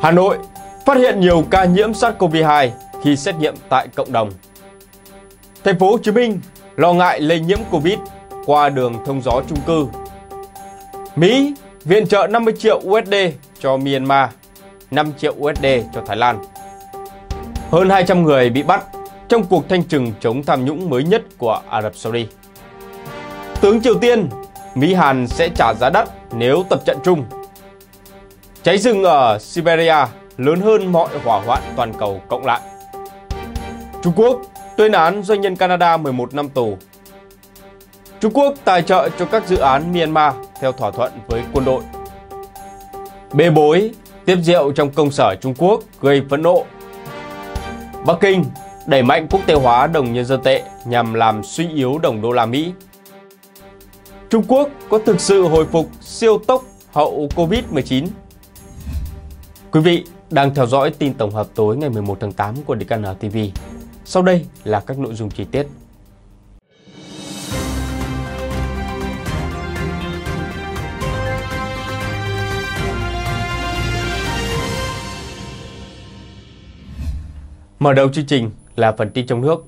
Hà Nội phát hiện nhiều ca nhiễm SARS-CoV-2 khi xét nghiệm tại cộng đồng. Thành phố Hồ Chí Minh lo ngại lây nhiễm Covid qua đường thông gió chung cư. Mỹ viện trợ 50 triệu USD cho Myanmar, 5 triệu USD cho Thái Lan. Hơn 200 người bị bắt trong cuộc thanh trừng chống tham nhũng mới nhất của Ả Rập Saudi. Tướng Triều Tiên, Mỹ Hàn sẽ trả giá đắt nếu tập trận chung Cháy rừng ở Siberia lớn hơn mọi hỏa hoạn toàn cầu cộng lại. Trung Quốc tuyên án doanh nhân Canada 11 năm tù. Trung Quốc tài trợ cho các dự án Myanmar theo thỏa thuận với quân đội. Bê bối, tiếp rượu trong công sở Trung Quốc gây phẫn nộ. Bắc Kinh đẩy mạnh quốc tế hóa đồng nhân dân tệ nhằm làm suy yếu đồng đô la Mỹ. Trung Quốc có thực sự hồi phục siêu tốc hậu Covid-19? Quý vị đang theo dõi tin tổng hợp tối ngày 11 tháng 8 của DKN TV. Sau đây là các nội dung chi tiết. Mở đầu chương trình là phần tin trong nước.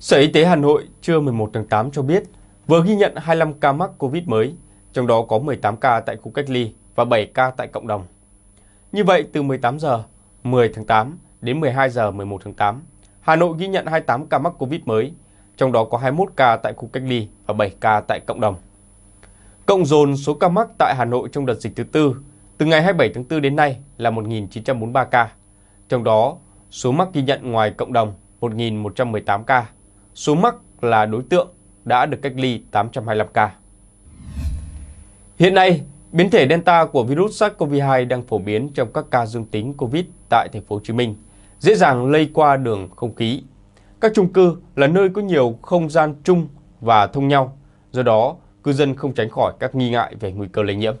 Sở Y tế Hà Nội trưa 11 tháng 8 cho biết vừa ghi nhận 25 ca mắc COVID mới, trong đó có 18 ca tại khu cách ly và 7 ca tại cộng đồng. Như vậy, từ 18 giờ 10 tháng 8 đến 12 giờ 11 tháng 8, Hà Nội ghi nhận 28 ca mắc COVID mới, trong đó có 21 ca tại khu cách ly và 7 ca tại cộng đồng. Cộng dồn số ca mắc tại Hà Nội trong đợt dịch thứ tư từ ngày 27 tháng 4 đến nay là 1.943 ca. Trong đó, số mắc ghi nhận ngoài cộng đồng 1.118 ca. Số mắc là đối tượng đã được cách ly 825 ca. Hiện nay, Biến thể Delta của virus SARS-CoV-2 đang phổ biến trong các ca dương tính COVID tại thành phố Hồ Chí Minh, dễ dàng lây qua đường không khí. Các chung cư là nơi có nhiều không gian chung và thông nhau, do đó cư dân không tránh khỏi các nghi ngại về nguy cơ lây nhiễm.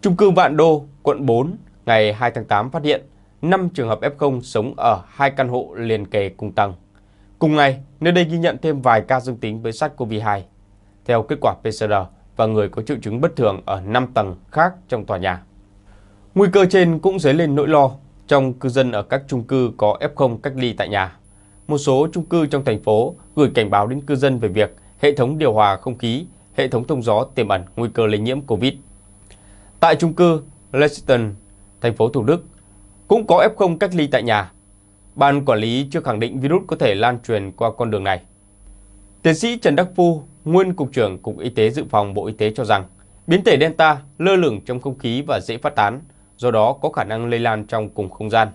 Chung cư Vạn Đô, quận 4, ngày 2 tháng 8 phát hiện 5 trường hợp F0 sống ở hai căn hộ liền kề cùng tầng. Cùng ngày, nơi đây ghi nhận thêm vài ca dương tính với SARS-CoV-2. Theo kết quả PCR, và người có triệu chứng bất thường ở 5 tầng khác trong tòa nhà. Nguy cơ trên cũng dấy lên nỗi lo trong cư dân ở các chung cư có F0 cách ly tại nhà. Một số chung cư trong thành phố gửi cảnh báo đến cư dân về việc hệ thống điều hòa không khí, hệ thống thông gió tiềm ẩn nguy cơ lây nhiễm COVID. Tại chung cư Lexington, thành phố Thủ Đức, cũng có F0 cách ly tại nhà. Ban quản lý chưa khẳng định virus có thể lan truyền qua con đường này. Tiến sĩ Trần Đắc Phu, nguyên Cục trưởng Cục Y tế Dự phòng Bộ Y tế cho rằng, biến thể Delta lơ lửng trong không khí và dễ phát tán, do đó có khả năng lây lan trong cùng không gian.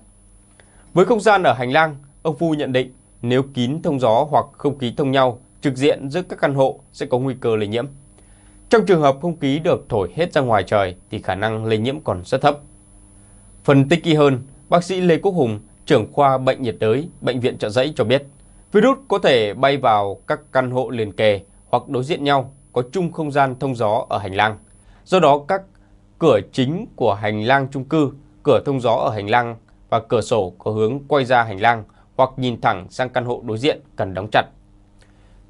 Với không gian ở hành lang, ông Phu nhận định nếu kín thông gió hoặc không khí thông nhau trực diện giữa các căn hộ sẽ có nguy cơ lây nhiễm. Trong trường hợp không khí được thổi hết ra ngoài trời thì khả năng lây nhiễm còn rất thấp. Phân tích kỹ hơn, bác sĩ Lê Quốc Hùng, trưởng khoa bệnh nhiệt đới, bệnh viện Trợ Giấy cho biết. Virus có thể bay vào các căn hộ liền kề hoặc đối diện nhau có chung không gian thông gió ở hành lang. Do đó các cửa chính của hành lang chung cư, cửa thông gió ở hành lang và cửa sổ có hướng quay ra hành lang hoặc nhìn thẳng sang căn hộ đối diện cần đóng chặt.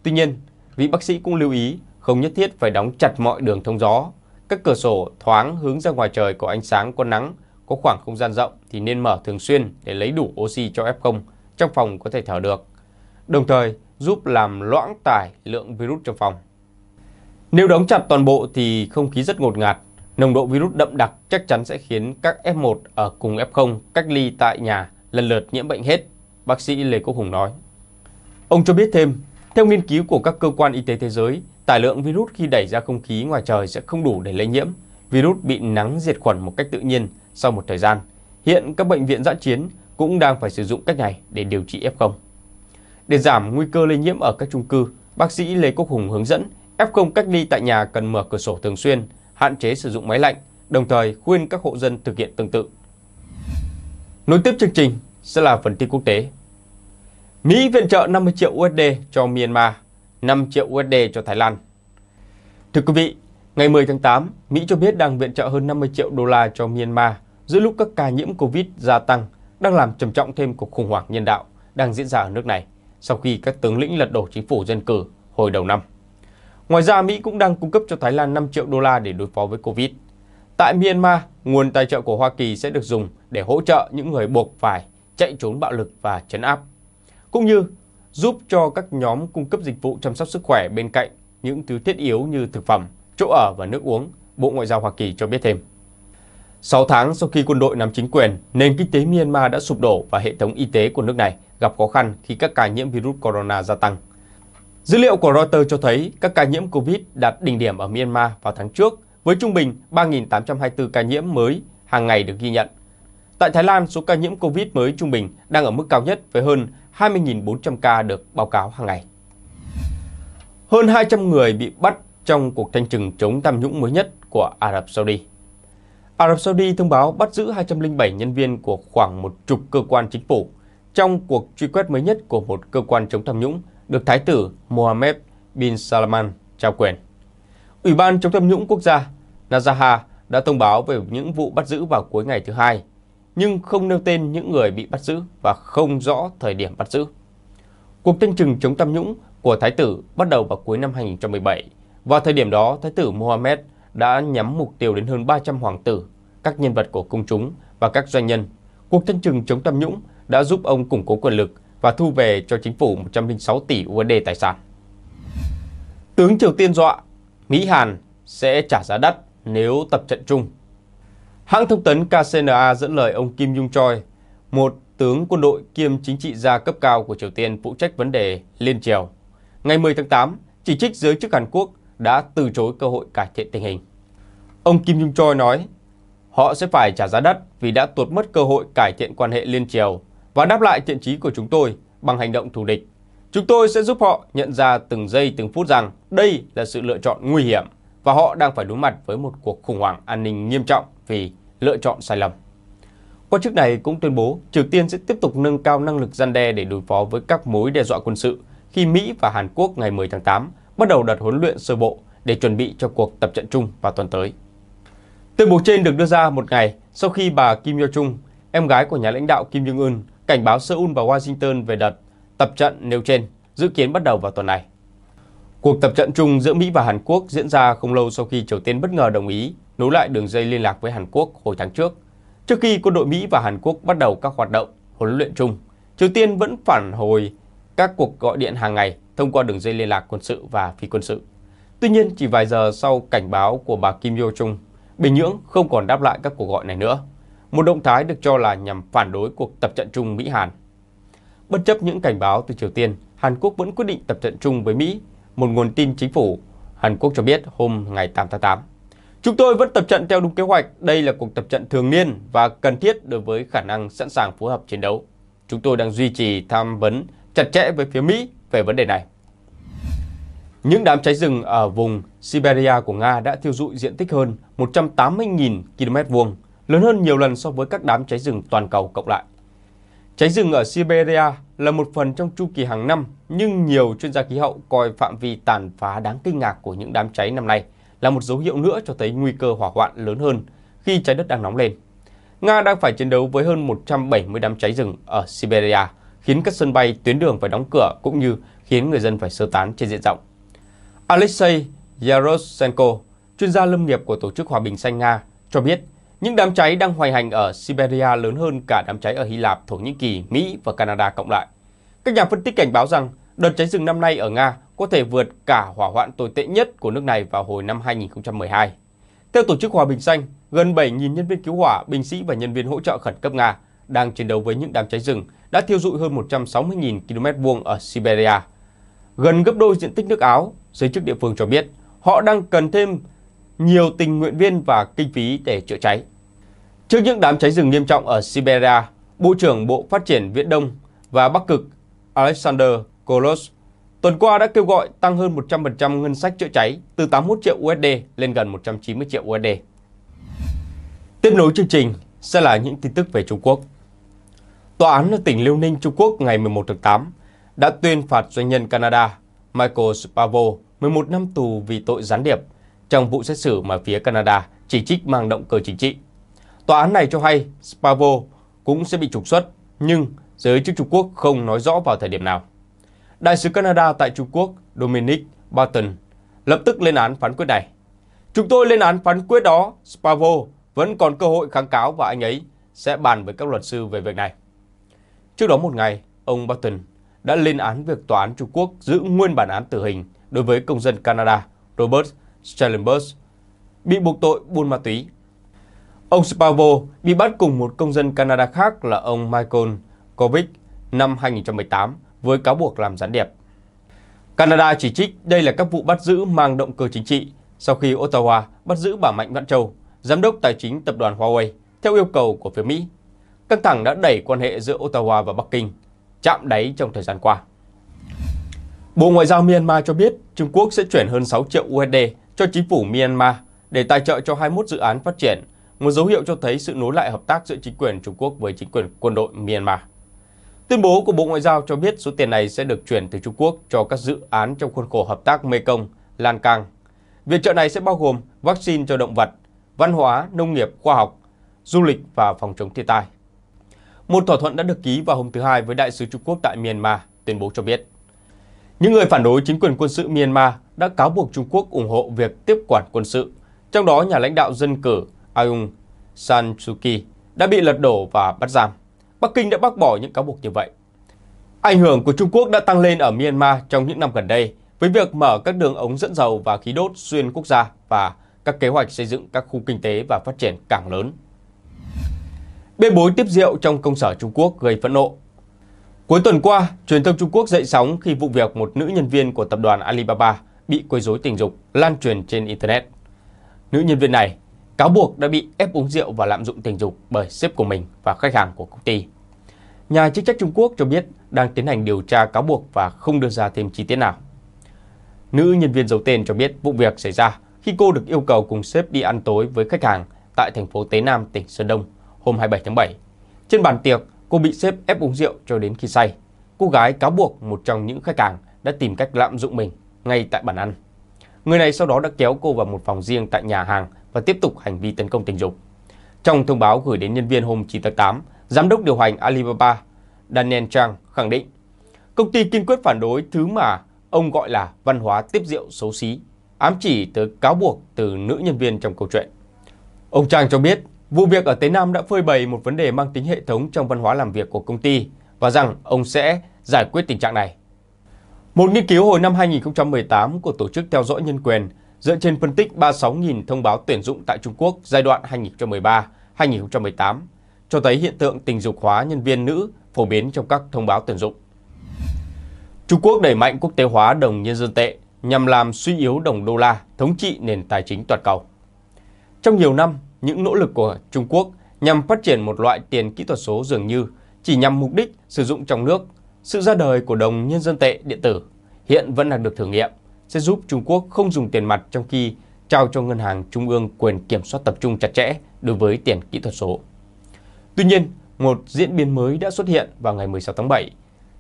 Tuy nhiên, vị bác sĩ cũng lưu ý không nhất thiết phải đóng chặt mọi đường thông gió. Các cửa sổ thoáng hướng ra ngoài trời có ánh sáng có nắng, có khoảng không gian rộng thì nên mở thường xuyên để lấy đủ oxy cho F0 trong phòng có thể thở được đồng thời giúp làm loãng tải lượng virus trong phòng. Nếu đóng chặt toàn bộ thì không khí rất ngột ngạt, nồng độ virus đậm đặc chắc chắn sẽ khiến các F1 ở cùng F0 cách ly tại nhà lần lượt nhiễm bệnh hết, bác sĩ Lê Quốc Hùng nói. Ông cho biết thêm, theo nghiên cứu của các cơ quan y tế thế giới, tải lượng virus khi đẩy ra không khí ngoài trời sẽ không đủ để lây nhiễm. Virus bị nắng diệt khuẩn một cách tự nhiên sau một thời gian. Hiện các bệnh viện dã chiến cũng đang phải sử dụng cách này để điều trị F0. Để giảm nguy cơ lây nhiễm ở các chung cư, bác sĩ Lê Quốc Hùng hướng dẫn F0 cách ly tại nhà cần mở cửa sổ thường xuyên, hạn chế sử dụng máy lạnh, đồng thời khuyên các hộ dân thực hiện tương tự. Nối tiếp chương trình sẽ là phần tin quốc tế. Mỹ viện trợ 50 triệu USD cho Myanmar, 5 triệu USD cho Thái Lan. Thưa quý vị, ngày 10 tháng 8, Mỹ cho biết đang viện trợ hơn 50 triệu đô la cho Myanmar giữa lúc các ca nhiễm Covid gia tăng, đang làm trầm trọng thêm cuộc khủng hoảng nhân đạo đang diễn ra ở nước này sau khi các tướng lĩnh lật đổ chính phủ dân cử hồi đầu năm. Ngoài ra, Mỹ cũng đang cung cấp cho Thái Lan 5 triệu đô la để đối phó với Covid. Tại Myanmar, nguồn tài trợ của Hoa Kỳ sẽ được dùng để hỗ trợ những người buộc phải chạy trốn bạo lực và chấn áp, cũng như giúp cho các nhóm cung cấp dịch vụ chăm sóc sức khỏe bên cạnh những thứ thiết yếu như thực phẩm, chỗ ở và nước uống, Bộ Ngoại giao Hoa Kỳ cho biết thêm. 6 tháng sau khi quân đội nắm chính quyền, nền kinh tế Myanmar đã sụp đổ và hệ thống y tế của nước này gặp khó khăn khi các ca nhiễm virus corona gia tăng. Dữ liệu của Reuters cho thấy các ca nhiễm COVID đạt đỉnh điểm ở Myanmar vào tháng trước với trung bình 3.824 ca nhiễm mới hàng ngày được ghi nhận. Tại Thái Lan, số ca nhiễm COVID mới trung bình đang ở mức cao nhất với hơn 20.400 ca được báo cáo hàng ngày. Hơn 200 người bị bắt trong cuộc thanh trừng chống tham nhũng mới nhất của Ả Rập Saudi. Ả Rập Saudi thông báo bắt giữ 207 nhân viên của khoảng một chục cơ quan chính phủ trong cuộc truy quét mới nhất của một cơ quan chống tham nhũng được Thái tử Mohammed bin Salman trao quyền. Ủy ban chống tham nhũng quốc gia Nazaha đã thông báo về những vụ bắt giữ vào cuối ngày thứ hai, nhưng không nêu tên những người bị bắt giữ và không rõ thời điểm bắt giữ. Cuộc thanh trừng chống tham nhũng của Thái tử bắt đầu vào cuối năm 2017. Vào thời điểm đó, Thái tử Mohammed đã nhắm mục tiêu đến hơn 300 hoàng tử, các nhân vật của công chúng và các doanh nhân. Cuộc thanh trừng chống tham nhũng đã giúp ông củng cố quyền lực và thu về cho chính phủ 106 tỷ USD tài sản. Tướng Triều Tiên dọa, Mỹ Hàn sẽ trả giá đắt nếu tập trận chung. Hãng thông tấn KCNA dẫn lời ông Kim Jung Choi, một tướng quân đội kiêm chính trị gia cấp cao của Triều Tiên phụ trách vấn đề liên triều. Ngày 10 tháng 8, chỉ trích giới chức Hàn Quốc đã từ chối cơ hội cải thiện tình hình. Ông Kim Jong Choi nói, họ sẽ phải trả giá đắt vì đã tuột mất cơ hội cải thiện quan hệ liên triều và đáp lại thiện chí của chúng tôi bằng hành động thù địch. Chúng tôi sẽ giúp họ nhận ra từng giây từng phút rằng đây là sự lựa chọn nguy hiểm và họ đang phải đối mặt với một cuộc khủng hoảng an ninh nghiêm trọng vì lựa chọn sai lầm. Quan chức này cũng tuyên bố Triều Tiên sẽ tiếp tục nâng cao năng lực gian đe để đối phó với các mối đe dọa quân sự khi Mỹ và Hàn Quốc ngày 10 tháng 8 bắt đầu đợt huấn luyện sơ bộ để chuẩn bị cho cuộc tập trận chung vào tuần tới. Tuyên bố trên được đưa ra một ngày sau khi bà Kim Yo Chung, em gái của nhà lãnh đạo Kim Jong Un, cảnh báo Seoul và Washington về đợt tập trận nêu trên, dự kiến bắt đầu vào tuần này. Cuộc tập trận chung giữa Mỹ và Hàn Quốc diễn ra không lâu sau khi Triều Tiên bất ngờ đồng ý nối lại đường dây liên lạc với Hàn Quốc hồi tháng trước. Trước khi quân đội Mỹ và Hàn Quốc bắt đầu các hoạt động huấn luyện chung, Triều Tiên vẫn phản hồi các cuộc gọi điện hàng ngày thông qua đường dây liên lạc quân sự và phi quân sự. Tuy nhiên, chỉ vài giờ sau cảnh báo của bà Kim Yo Chung, Bình Nhưỡng không còn đáp lại các cuộc gọi này nữa một động thái được cho là nhằm phản đối cuộc tập trận chung Mỹ-Hàn. Bất chấp những cảnh báo từ Triều Tiên, Hàn Quốc vẫn quyết định tập trận chung với Mỹ, một nguồn tin chính phủ Hàn Quốc cho biết hôm ngày 8 tháng 8. Chúng tôi vẫn tập trận theo đúng kế hoạch, đây là cuộc tập trận thường niên và cần thiết đối với khả năng sẵn sàng phối hợp chiến đấu. Chúng tôi đang duy trì tham vấn chặt chẽ với phía Mỹ về vấn đề này. Những đám cháy rừng ở vùng Siberia của Nga đã thiêu dụi diện tích hơn 180.000 km vuông lớn hơn nhiều lần so với các đám cháy rừng toàn cầu cộng lại. Cháy rừng ở Siberia là một phần trong chu kỳ hàng năm, nhưng nhiều chuyên gia khí hậu coi phạm vi tàn phá đáng kinh ngạc của những đám cháy năm nay là một dấu hiệu nữa cho thấy nguy cơ hỏa hoạn lớn hơn khi trái đất đang nóng lên. Nga đang phải chiến đấu với hơn 170 đám cháy rừng ở Siberia, khiến các sân bay, tuyến đường phải đóng cửa cũng như khiến người dân phải sơ tán trên diện rộng. Alexei Yaroshenko, chuyên gia lâm nghiệp của Tổ chức Hòa bình Xanh Nga, cho biết những đám cháy đang hoành hành ở Siberia lớn hơn cả đám cháy ở Hy Lạp, Thổ Nhĩ Kỳ, Mỹ và Canada cộng lại. Các nhà phân tích cảnh báo rằng đợt cháy rừng năm nay ở Nga có thể vượt cả hỏa hoạn tồi tệ nhất của nước này vào hồi năm 2012. Theo Tổ chức Hòa Bình Xanh, gần 7.000 nhân viên cứu hỏa, binh sĩ và nhân viên hỗ trợ khẩn cấp Nga đang chiến đấu với những đám cháy rừng đã thiêu dụi hơn 160.000 km vuông ở Siberia, gần gấp đôi diện tích nước Áo, giới chức địa phương cho biết. Họ đang cần thêm nhiều tình nguyện viên và kinh phí để chữa cháy. Trước những đám cháy rừng nghiêm trọng ở Siberia, Bộ trưởng Bộ Phát triển Viễn Đông và Bắc Cực Alexander Kolos tuần qua đã kêu gọi tăng hơn 100% ngân sách chữa cháy từ 81 triệu USD lên gần 190 triệu USD. Tiếp nối chương trình sẽ là những tin tức về Trung Quốc. Tòa án ở tỉnh Liêu Ninh, Trung Quốc ngày 11 tháng 8 đã tuyên phạt doanh nhân Canada Michael Spavo 11 năm tù vì tội gián điệp – trong vụ xét xử mà phía Canada chỉ trích mang động cơ chính trị. Tòa án này cho hay Spavo cũng sẽ bị trục xuất, nhưng giới chức Trung Quốc không nói rõ vào thời điểm nào. Đại sứ Canada tại Trung Quốc Dominic Barton lập tức lên án phán quyết này. Chúng tôi lên án phán quyết đó, Spavo vẫn còn cơ hội kháng cáo và anh ấy sẽ bàn với các luật sư về việc này. Trước đó một ngày, ông Barton đã lên án việc tòa án Trung Quốc giữ nguyên bản án tử hình đối với công dân Canada Robert Stellenbosch, bị buộc tội buôn ma túy. Ông Spavo bị bắt cùng một công dân Canada khác là ông Michael Kovic năm 2018 với cáo buộc làm gián điệp. Canada chỉ trích đây là các vụ bắt giữ mang động cơ chính trị sau khi Ottawa bắt giữ bà Mạnh Vạn Châu, giám đốc tài chính tập đoàn Huawei, theo yêu cầu của phía Mỹ. Căng thẳng đã đẩy quan hệ giữa Ottawa và Bắc Kinh, chạm đáy trong thời gian qua. Bộ Ngoại giao Myanmar cho biết Trung Quốc sẽ chuyển hơn 6 triệu USD cho chính phủ Myanmar để tài trợ cho 21 dự án phát triển, một dấu hiệu cho thấy sự nối lại hợp tác giữa chính quyền Trung Quốc với chính quyền quân đội Myanmar. Tuyên bố của Bộ Ngoại giao cho biết số tiền này sẽ được chuyển từ Trung Quốc cho các dự án trong khuôn khổ hợp tác Mekong, Lan Cang. Viện trợ này sẽ bao gồm vaccine cho động vật, văn hóa, nông nghiệp, khoa học, du lịch và phòng chống thiên tai. Một thỏa thuận đã được ký vào hôm thứ Hai với Đại sứ Trung Quốc tại Myanmar, tuyên bố cho biết. Những người phản đối chính quyền quân sự Myanmar đã cáo buộc Trung Quốc ủng hộ việc tiếp quản quân sự, trong đó nhà lãnh đạo dân cử Aung San Suu Kyi đã bị lật đổ và bắt giam. Bắc Kinh đã bác bỏ những cáo buộc như vậy. Ảnh hưởng của Trung Quốc đã tăng lên ở Myanmar trong những năm gần đây với việc mở các đường ống dẫn dầu và khí đốt xuyên quốc gia và các kế hoạch xây dựng các khu kinh tế và phát triển càng lớn. Bê bối tiếp rượu trong công sở Trung Quốc gây phẫn nộ Cuối tuần qua, truyền thông Trung Quốc dậy sóng khi vụ việc một nữ nhân viên của tập đoàn Alibaba bị quấy rối tình dục lan truyền trên Internet. Nữ nhân viên này cáo buộc đã bị ép uống rượu và lạm dụng tình dục bởi sếp của mình và khách hàng của công ty. Nhà chức trách Trung Quốc cho biết đang tiến hành điều tra cáo buộc và không đưa ra thêm chi tiết nào. Nữ nhân viên giấu tên cho biết vụ việc xảy ra khi cô được yêu cầu cùng sếp đi ăn tối với khách hàng tại thành phố Tế Nam, tỉnh Sơn Đông hôm 27 tháng 7. Trên bàn tiệc, Cô bị xếp ép uống rượu cho đến khi say. Cô gái cáo buộc một trong những khách hàng đã tìm cách lạm dụng mình ngay tại bàn ăn. Người này sau đó đã kéo cô vào một phòng riêng tại nhà hàng và tiếp tục hành vi tấn công tình dục. Trong thông báo gửi đến nhân viên hôm 9 tháng 8, giám đốc điều hành Alibaba Daniel Chang khẳng định công ty kiên quyết phản đối thứ mà ông gọi là văn hóa tiếp rượu xấu xí, ám chỉ tới cáo buộc từ nữ nhân viên trong câu chuyện. Ông Chang cho biết Vụ việc ở Tế Nam đã phơi bày một vấn đề mang tính hệ thống trong văn hóa làm việc của công ty và rằng ông sẽ giải quyết tình trạng này. Một nghiên cứu hồi năm 2018 của Tổ chức Theo dõi Nhân quyền dựa trên phân tích 36.000 thông báo tuyển dụng tại Trung Quốc giai đoạn 2013-2018 cho thấy hiện tượng tình dục hóa nhân viên nữ phổ biến trong các thông báo tuyển dụng. Trung Quốc đẩy mạnh quốc tế hóa đồng nhân dân tệ nhằm làm suy yếu đồng đô la, thống trị nền tài chính toàn cầu. Trong nhiều năm, những nỗ lực của Trung Quốc nhằm phát triển một loại tiền kỹ thuật số dường như chỉ nhằm mục đích sử dụng trong nước. Sự ra đời của đồng nhân dân tệ điện tử hiện vẫn đang được thử nghiệm, sẽ giúp Trung Quốc không dùng tiền mặt trong khi trao cho ngân hàng trung ương quyền kiểm soát tập trung chặt chẽ đối với tiền kỹ thuật số. Tuy nhiên, một diễn biến mới đã xuất hiện vào ngày 16 tháng 7.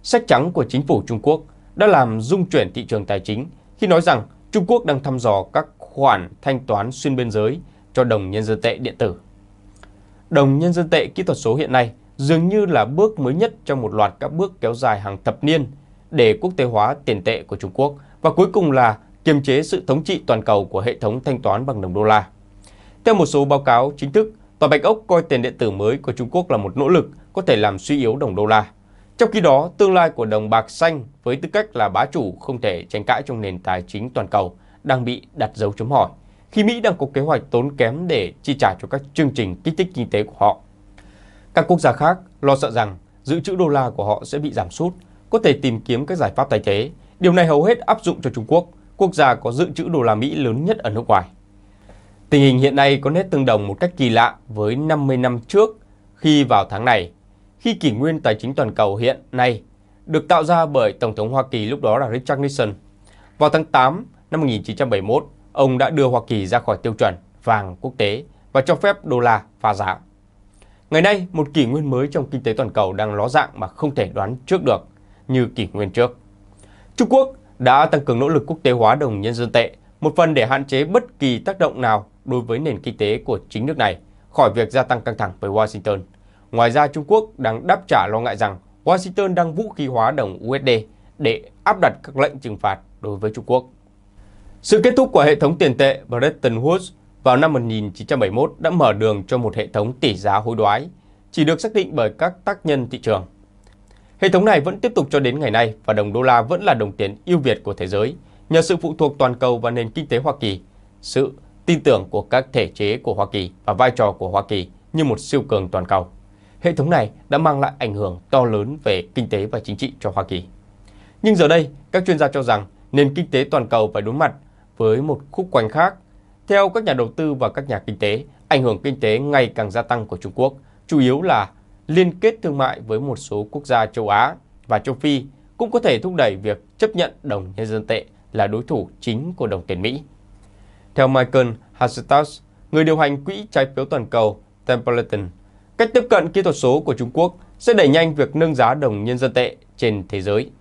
Sách trắng của chính phủ Trung Quốc đã làm rung chuyển thị trường tài chính khi nói rằng Trung Quốc đang thăm dò các khoản thanh toán xuyên biên giới cho đồng nhân dân tệ điện tử. Đồng nhân dân tệ kỹ thuật số hiện nay dường như là bước mới nhất trong một loạt các bước kéo dài hàng thập niên để quốc tế hóa tiền tệ của Trung Quốc và cuối cùng là kiềm chế sự thống trị toàn cầu của hệ thống thanh toán bằng đồng đô la. Theo một số báo cáo chính thức, Tòa Bạch Ốc coi tiền điện tử mới của Trung Quốc là một nỗ lực có thể làm suy yếu đồng đô la. Trong khi đó, tương lai của đồng bạc xanh với tư cách là bá chủ không thể tranh cãi trong nền tài chính toàn cầu đang bị đặt dấu chấm hỏi khi Mỹ đang có kế hoạch tốn kém để chi trả cho các chương trình kích thích kinh tế của họ. Các quốc gia khác lo sợ rằng dự trữ đô la của họ sẽ bị giảm sút, có thể tìm kiếm các giải pháp thay thế. Điều này hầu hết áp dụng cho Trung Quốc, quốc gia có dự trữ đô la Mỹ lớn nhất ở nước ngoài. Tình hình hiện nay có nét tương đồng một cách kỳ lạ với 50 năm trước khi vào tháng này, khi kỷ nguyên tài chính toàn cầu hiện nay được tạo ra bởi Tổng thống Hoa Kỳ lúc đó là Richard Nixon. Vào tháng 8 năm 1971, ông đã đưa Hoa Kỳ ra khỏi tiêu chuẩn vàng quốc tế và cho phép đô la pha giá. Ngày nay, một kỷ nguyên mới trong kinh tế toàn cầu đang ló dạng mà không thể đoán trước được như kỷ nguyên trước. Trung Quốc đã tăng cường nỗ lực quốc tế hóa đồng nhân dân tệ, một phần để hạn chế bất kỳ tác động nào đối với nền kinh tế của chính nước này khỏi việc gia tăng căng thẳng với Washington. Ngoài ra, Trung Quốc đang đáp trả lo ngại rằng Washington đang vũ khí hóa đồng USD để áp đặt các lệnh trừng phạt đối với Trung Quốc. Sự kết thúc của hệ thống tiền tệ Bretton Woods vào năm 1971 đã mở đường cho một hệ thống tỷ giá hối đoái, chỉ được xác định bởi các tác nhân thị trường. Hệ thống này vẫn tiếp tục cho đến ngày nay và đồng đô la vẫn là đồng tiền ưu việt của thế giới nhờ sự phụ thuộc toàn cầu vào nền kinh tế Hoa Kỳ, sự tin tưởng của các thể chế của Hoa Kỳ và vai trò của Hoa Kỳ như một siêu cường toàn cầu. Hệ thống này đã mang lại ảnh hưởng to lớn về kinh tế và chính trị cho Hoa Kỳ. Nhưng giờ đây, các chuyên gia cho rằng nền kinh tế toàn cầu phải đối mặt với một khúc quanh khác. Theo các nhà đầu tư và các nhà kinh tế, ảnh hưởng kinh tế ngày càng gia tăng của Trung Quốc chủ yếu là liên kết thương mại với một số quốc gia châu Á và châu Phi cũng có thể thúc đẩy việc chấp nhận đồng nhân dân tệ là đối thủ chính của đồng tiền Mỹ. Theo Michael Hasetas, người điều hành quỹ trái phiếu toàn cầu Templeton, cách tiếp cận kỹ thuật số của Trung Quốc sẽ đẩy nhanh việc nâng giá đồng nhân dân tệ trên thế giới.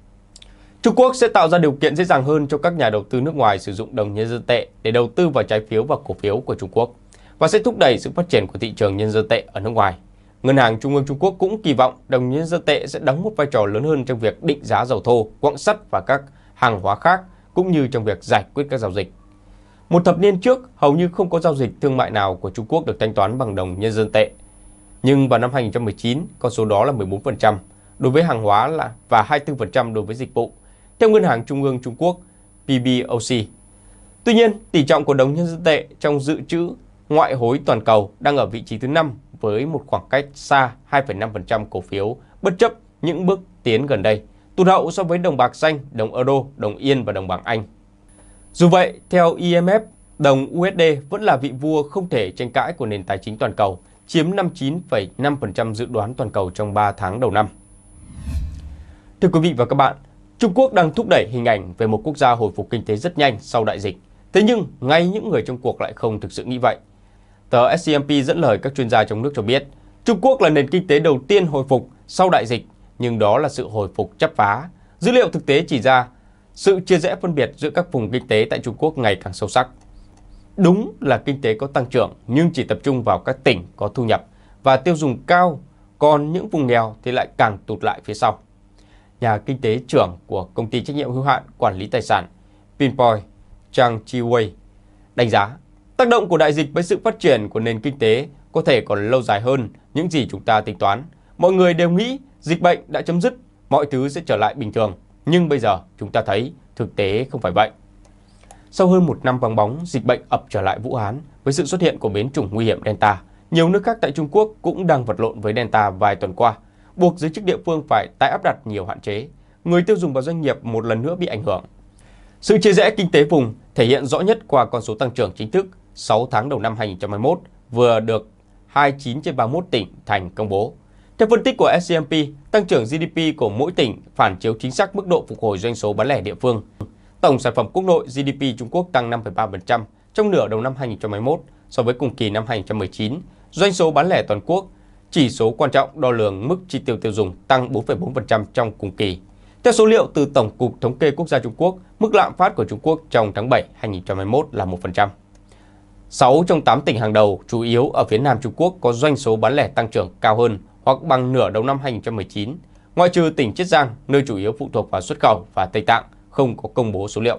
Trung Quốc sẽ tạo ra điều kiện dễ dàng hơn cho các nhà đầu tư nước ngoài sử dụng đồng nhân dân tệ để đầu tư vào trái phiếu và cổ phiếu của Trung Quốc và sẽ thúc đẩy sự phát triển của thị trường nhân dân tệ ở nước ngoài. Ngân hàng Trung ương Trung Quốc cũng kỳ vọng đồng nhân dân tệ sẽ đóng một vai trò lớn hơn trong việc định giá dầu thô, quặng sắt và các hàng hóa khác cũng như trong việc giải quyết các giao dịch. Một thập niên trước, hầu như không có giao dịch thương mại nào của Trung Quốc được thanh toán bằng đồng nhân dân tệ. Nhưng vào năm 2019, con số đó là 14% đối với hàng hóa là và 24% đối với dịch vụ theo Ngân hàng Trung ương Trung Quốc PBOC. Tuy nhiên, tỷ trọng của đồng nhân dân tệ trong dự trữ ngoại hối toàn cầu đang ở vị trí thứ 5 với một khoảng cách xa 2,5% cổ phiếu bất chấp những bước tiến gần đây, tụt hậu so với đồng bạc xanh, đồng euro, đồng yên và đồng bảng Anh. Dù vậy, theo IMF, đồng USD vẫn là vị vua không thể tranh cãi của nền tài chính toàn cầu, chiếm 59,5% dự đoán toàn cầu trong 3 tháng đầu năm. Thưa quý vị và các bạn, Trung Quốc đang thúc đẩy hình ảnh về một quốc gia hồi phục kinh tế rất nhanh sau đại dịch. Thế nhưng, ngay những người trong cuộc lại không thực sự nghĩ vậy. Tờ SCMP dẫn lời các chuyên gia trong nước cho biết, Trung Quốc là nền kinh tế đầu tiên hồi phục sau đại dịch, nhưng đó là sự hồi phục chấp phá. Dữ liệu thực tế chỉ ra sự chia rẽ phân biệt giữa các vùng kinh tế tại Trung Quốc ngày càng sâu sắc. Đúng là kinh tế có tăng trưởng nhưng chỉ tập trung vào các tỉnh có thu nhập và tiêu dùng cao, còn những vùng nghèo thì lại càng tụt lại phía sau nhà kinh tế trưởng của công ty trách nhiệm hữu hạn quản lý tài sản Pinpoint Chang Chi-wei đánh giá tác động của đại dịch với sự phát triển của nền kinh tế có thể còn lâu dài hơn những gì chúng ta tính toán. Mọi người đều nghĩ dịch bệnh đã chấm dứt, mọi thứ sẽ trở lại bình thường. Nhưng bây giờ chúng ta thấy thực tế không phải vậy. Sau hơn một năm vắng bóng, dịch bệnh ập trở lại Vũ Hán với sự xuất hiện của biến chủng nguy hiểm Delta. Nhiều nước khác tại Trung Quốc cũng đang vật lộn với Delta vài tuần qua – buộc giới chức địa phương phải tái áp đặt nhiều hạn chế. Người tiêu dùng và doanh nghiệp một lần nữa bị ảnh hưởng. Sự chia rẽ kinh tế vùng thể hiện rõ nhất qua con số tăng trưởng chính thức 6 tháng đầu năm 2021 vừa được 29 trên 31 tỉnh thành công bố. Theo phân tích của SCMP, tăng trưởng GDP của mỗi tỉnh phản chiếu chính xác mức độ phục hồi doanh số bán lẻ địa phương. Tổng sản phẩm quốc nội GDP Trung Quốc tăng 5,3% trong nửa đầu năm 2021 so với cùng kỳ năm 2019. Doanh số bán lẻ toàn quốc chỉ số quan trọng đo lường mức chi tiêu tiêu dùng tăng 4,4% trong cùng kỳ. Theo số liệu từ Tổng cục Thống kê Quốc gia Trung Quốc, mức lạm phát của Trung Quốc trong tháng 7 2021 là 1%. 6 trong 8 tỉnh hàng đầu, chủ yếu ở phía Nam Trung Quốc có doanh số bán lẻ tăng trưởng cao hơn hoặc bằng nửa đầu năm 2019, ngoại trừ tỉnh Chiết Giang, nơi chủ yếu phụ thuộc vào xuất khẩu và Tây Tạng, không có công bố số liệu.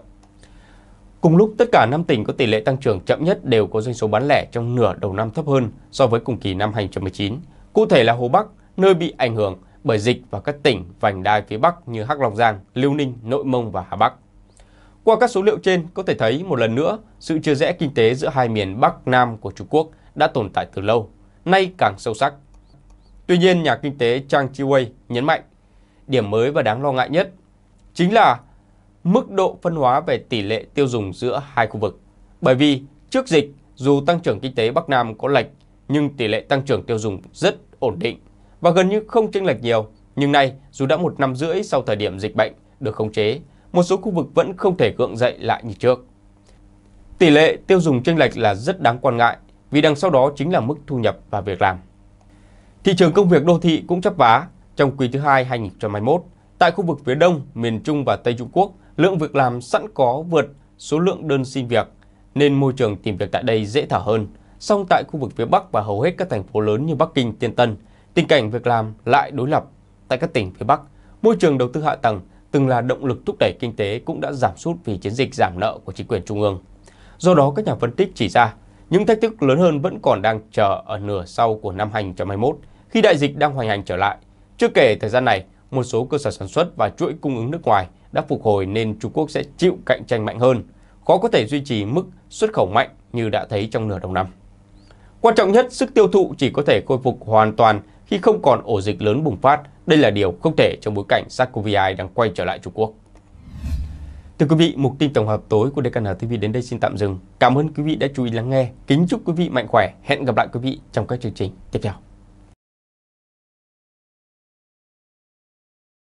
Cùng lúc, tất cả 5 tỉnh có tỷ lệ tăng trưởng chậm nhất đều có doanh số bán lẻ trong nửa đầu năm thấp hơn so với cùng kỳ năm 2019, Cụ thể là Hồ Bắc, nơi bị ảnh hưởng bởi dịch và các tỉnh vành đai phía Bắc như Hắc Long Giang, Liêu Ninh, Nội Mông và Hà Bắc. Qua các số liệu trên, có thể thấy một lần nữa, sự chia rẽ kinh tế giữa hai miền Bắc Nam của Trung Quốc đã tồn tại từ lâu, nay càng sâu sắc. Tuy nhiên, nhà kinh tế Chang Chi-wei nhấn mạnh, điểm mới và đáng lo ngại nhất chính là mức độ phân hóa về tỷ lệ tiêu dùng giữa hai khu vực. Bởi vì trước dịch, dù tăng trưởng kinh tế Bắc Nam có lệch nhưng tỷ lệ tăng trưởng tiêu dùng rất ổn định và gần như không chênh lệch nhiều. Nhưng nay, dù đã một năm rưỡi sau thời điểm dịch bệnh được khống chế, một số khu vực vẫn không thể gượng dậy lại như trước. Tỷ lệ tiêu dùng chênh lệch là rất đáng quan ngại vì đằng sau đó chính là mức thu nhập và việc làm. Thị trường công việc đô thị cũng chấp vá trong quý thứ hai 2021. Tại khu vực phía Đông, miền Trung và Tây Trung Quốc, lượng việc làm sẵn có vượt số lượng đơn xin việc, nên môi trường tìm việc tại đây dễ thở hơn, song tại khu vực phía Bắc và hầu hết các thành phố lớn như Bắc Kinh, Tiên Tân, tình cảnh việc làm lại đối lập. Tại các tỉnh phía Bắc, môi trường đầu tư hạ tầng từng là động lực thúc đẩy kinh tế cũng đã giảm sút vì chiến dịch giảm nợ của chính quyền trung ương. Do đó, các nhà phân tích chỉ ra những thách thức lớn hơn vẫn còn đang chờ ở nửa sau của năm 2021 khi đại dịch đang hoành hành trở lại. Chưa kể thời gian này, một số cơ sở sản xuất và chuỗi cung ứng nước ngoài đã phục hồi nên Trung Quốc sẽ chịu cạnh tranh mạnh hơn, khó có thể duy trì mức xuất khẩu mạnh như đã thấy trong nửa đầu năm. Quan trọng nhất, sức tiêu thụ chỉ có thể khôi phục hoàn toàn khi không còn ổ dịch lớn bùng phát. Đây là điều không thể trong bối cảnh SARS-CoV-2 đang quay trở lại Trung Quốc. Thưa quý vị, mục tin tổng hợp tối của DKN TV đến đây xin tạm dừng. Cảm ơn quý vị đã chú ý lắng nghe. Kính chúc quý vị mạnh khỏe. Hẹn gặp lại quý vị trong các chương trình tiếp theo.